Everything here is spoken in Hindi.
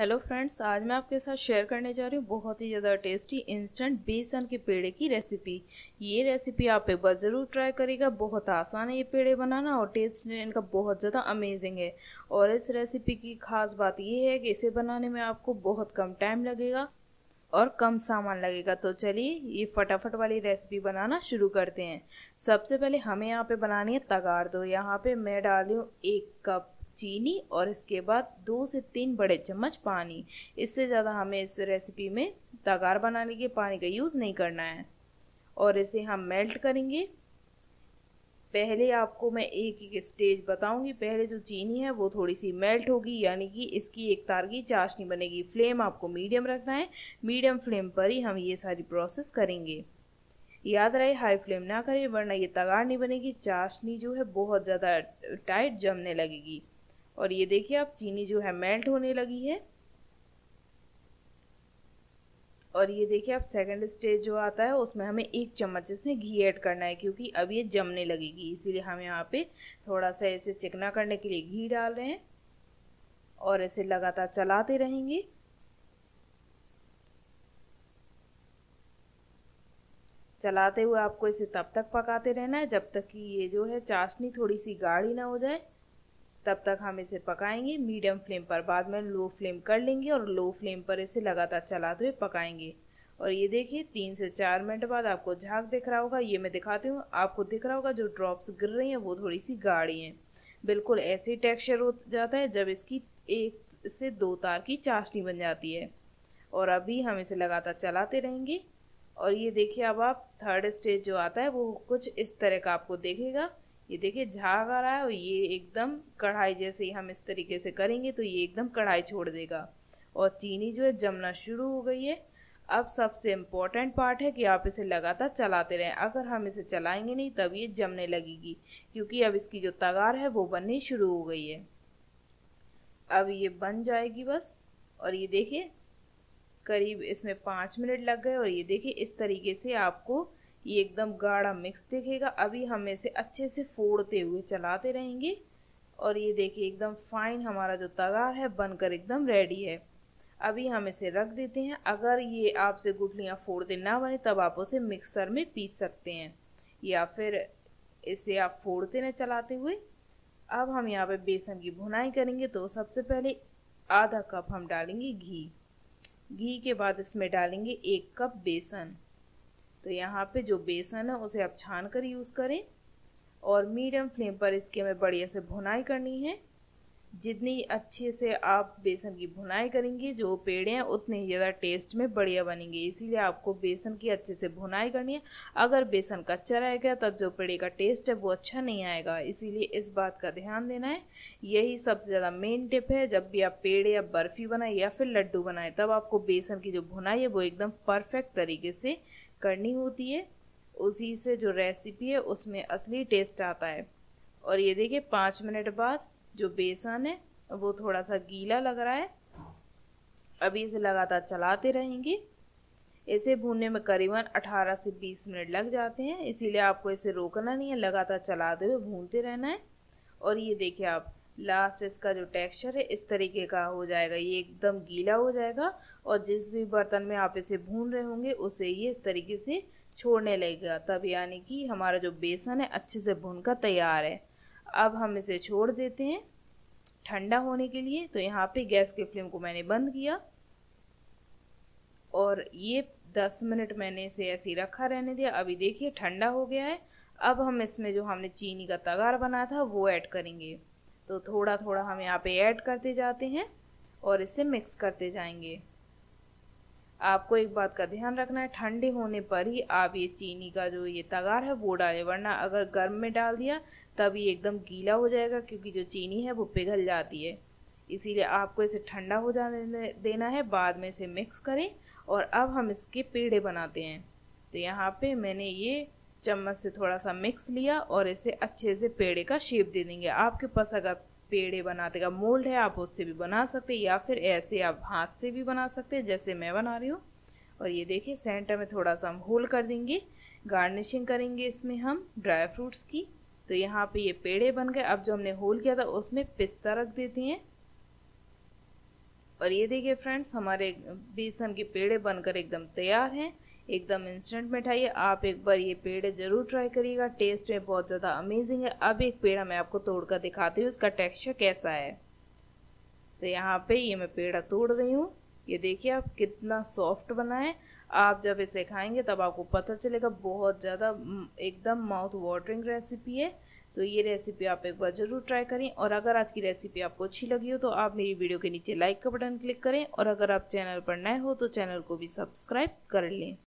हेलो फ्रेंड्स आज मैं आपके साथ शेयर करने जा रही हूँ बहुत ही ज़्यादा टेस्टी इंस्टेंट बेसन के पेड़े की रेसिपी ये रेसिपी आप एक बार ज़रूर ट्राई करिएगा बहुत आसान है ये पेड़े बनाना और टेस्ट इनका बहुत ज़्यादा अमेजिंग है और इस रेसिपी की खास बात ये है कि इसे बनाने में आपको बहुत कम टाइम लगेगा और कम सामान लगेगा तो चलिए ये फटाफट वाली रेसिपी बनाना शुरू करते हैं सबसे पहले हमें यहाँ पर बनानी है तगार दो तो यहाँ पर मैं डाली हूँ एक कप चीनी और इसके बाद दो से तीन बड़े चम्मच पानी इससे ज़्यादा हमें इस रेसिपी में तगार बनाने के पानी का यूज़ नहीं करना है और इसे हम मेल्ट करेंगे पहले आपको मैं एक एक स्टेज बताऊंगी पहले जो चीनी है वो थोड़ी सी मेल्ट होगी यानी कि इसकी एक तार की चाशनी बनेगी फ्लेम आपको मीडियम रखना है मीडियम फ्लेम पर ही हम ये सारी प्रोसेस करेंगे याद रहे हाई फ्लेम ना करें वरना ये तगाड़ नहीं बनेगी चाशनी जो है बहुत ज़्यादा टाइट जमने लगेगी और ये देखिए आप चीनी जो है मेल्ट होने लगी है और ये देखिए आप सेकंड स्टेज जो आता है उसमें हमें एक चम्मच इसमें घी ऐड करना है क्योंकि अब ये जमने लगेगी इसीलिए हम यहाँ पे थोड़ा सा इसे चिकना करने के लिए घी डाल रहे हैं और इसे लगातार चलाते रहेंगे चलाते हुए आपको इसे तब तक पकाते रहना है जब तक कि ये जो है चाशनी थोड़ी सी गाढ़ी ना हो जाए तब तक हम इसे पकाएंगे मीडियम फ्लेम पर बाद में लो फ्लेम कर लेंगे और लो फ्लेम पर इसे लगातार चलाते हुए पकाएंगे और ये देखिए तीन से चार मिनट बाद आपको झाग दिख रहा होगा ये मैं दिखाती हूँ आपको दिख रहा होगा जो ड्रॉप्स गिर रही हैं वो थोड़ी सी गाढ़ी हैं बिल्कुल ऐसे ही टेक्सचर हो जाता है जब इसकी एक से दो तार की चाशनी बन जाती है और अभी हम इसे लगातार चलाते रहेंगे और ये देखिए अब आप थर्ड स्टेज जो आता है वो कुछ इस तरह का आपको देखेगा ये देखिए झाग आ रहा है और ये एकदम कढ़ाई जैसे ही हम इस तरीके से करेंगे तो ये एकदम कढ़ाई छोड़ देगा और चीनी जो है जमना शुरू हो गई है अब सबसे इम्पॉर्टेंट पार्ट है कि आप इसे लगातार चलाते रहें अगर हम इसे चलाएंगे नहीं तब ये जमने लगेगी क्योंकि अब इसकी जो तगार है वो बननी शुरू हो गई है अब ये बन जाएगी बस और ये देखिए करीब इसमें पाँच मिनट लग गए और ये देखिए इस तरीके से आपको ये एकदम गाढ़ा मिक्स दिखेगा अभी हम इसे अच्छे से फोड़ते हुए चलाते रहेंगे और ये देखिए एकदम फाइन हमारा जो तगार है बनकर एकदम रेडी है अभी हम इसे रख देते हैं अगर ये आपसे गुठलियाँ फोड़ते ना बने तब आप उसे मिक्सर में पीस सकते हैं या फिर इसे आप फोड़ते ना चलाते हुए अब हम यहाँ पे बेसन की भुनाई करेंगे तो सबसे पहले आधा कप हम डालेंगे घी घी के बाद इसमें डालेंगे एक कप बेसन तो यहाँ पे जो बेसन है उसे आप छान कर यूज़ करें और मीडियम फ्लेम पर इसके हमें बढ़िया से भुनाई करनी है जितनी अच्छे से आप बेसन की भुनाई करेंगे जो पेड़े हैं उतने ही ज़्यादा टेस्ट में बढ़िया बनेंगे इसीलिए आपको बेसन की अच्छे से भुनाई करनी है अगर बेसन कच्चा रहेगा तब जो पेड़े का टेस्ट है वो अच्छा नहीं आएगा इसीलिए इस बात का ध्यान देना है यही सबसे ज़्यादा मेन टिप है जब भी आप पेड़े या बर्फ़ी बनाएं या फिर लड्डू बनाएं तब आपको बेसन की जो भुनाई है वो एकदम परफेक्ट तरीके से करनी होती है उसी से जो रेसिपी है उसमें असली टेस्ट आता है और ये देखिए पाँच मिनट बाद जो बेसन है वो थोड़ा सा गीला लग रहा है अभी इसे लगातार चलाते रहेंगे इसे भूनने में करीबन 18 से 20 मिनट लग जाते हैं इसीलिए आपको इसे रोकना नहीं है लगातार चलाते हुए भूनते रहना है और ये देखिए आप लास्ट इसका जो टेक्सचर है इस तरीके का हो जाएगा ये एकदम गीला हो जाएगा और जिस भी बर्तन में आप इसे भून रहे होंगे उसे ये इस तरीके से छोड़ने लगेगा तब यानी कि हमारा जो बेसन है अच्छे से भून कर तैयार है अब हम इसे छोड़ देते हैं ठंडा होने के लिए तो यहाँ पे गैस के फ्लेम को मैंने बंद किया और ये दस मिनट मैंने इसे ऐसे ही रखा रहने दिया अभी देखिए ठंडा हो गया है अब हम इसमें जो हमने चीनी का तगार बनाया था वो ऐड करेंगे तो थोड़ा थोड़ा हम यहाँ पे ऐड करते जाते हैं और इसे मिक्स करते जाएंगे आपको एक बात का ध्यान रखना है ठंडे होने पर ही आप ये चीनी का जो ये तगार है वो डालें वरना अगर गर्म में डाल दिया तब ये एकदम गीला हो जाएगा क्योंकि जो चीनी है वो पिघल जाती है इसीलिए आपको इसे ठंडा हो जाने देना है बाद में इसे मिक्स करें और अब हम इसके पेड़े बनाते हैं तो यहाँ पे मैंने ये चम्मच से थोड़ा सा मिक्स लिया और इसे अच्छे से पेड़े का शेप दे देंगे आपके पास अगर पेड़े बनाते का मोल्ड है आप उससे भी बना सकते हैं या फिर ऐसे आप हाथ से भी बना सकते जैसे मैं बना रही हूँ और ये देखिए सेंटर में थोड़ा सा हम होल कर देंगे गार्निशिंग करेंगे इसमें हम ड्राई फ्रूट्स की तो यहाँ पे ये पेड़े बन गए अब जो हमने होल किया था उसमें पिस्ता रख देते हैं और ये देखिए फ्रेंड्स हमारे बेसन के पेड़े बनकर एकदम तैयार हैं एकदम इंस्टेंट मिठाई है आप एक बार ये पेड़ ज़रूर ट्राई करिएगा टेस्ट में बहुत ज़्यादा अमेजिंग है अब एक पेड़ा मैं आपको तोड़कर दिखाती हूँ इसका टेक्सचर कैसा है तो यहाँ पे ये मैं पेड़ा तोड़ रही हूँ ये देखिए आप कितना सॉफ्ट बना है आप जब इसे खाएंगे तब आपको पता चलेगा बहुत ज़्यादा एकदम माउथ वाटरिंग रेसिपी है तो ये रेसिपी आप एक बार ज़रूर ट्राई करें और अगर आज की रेसिपी आपको अच्छी लगी हो तो आप मेरी वीडियो के नीचे लाइक का बटन क्लिक करें और अगर आप चैनल पर नए हो तो चैनल को भी सब्सक्राइब कर लें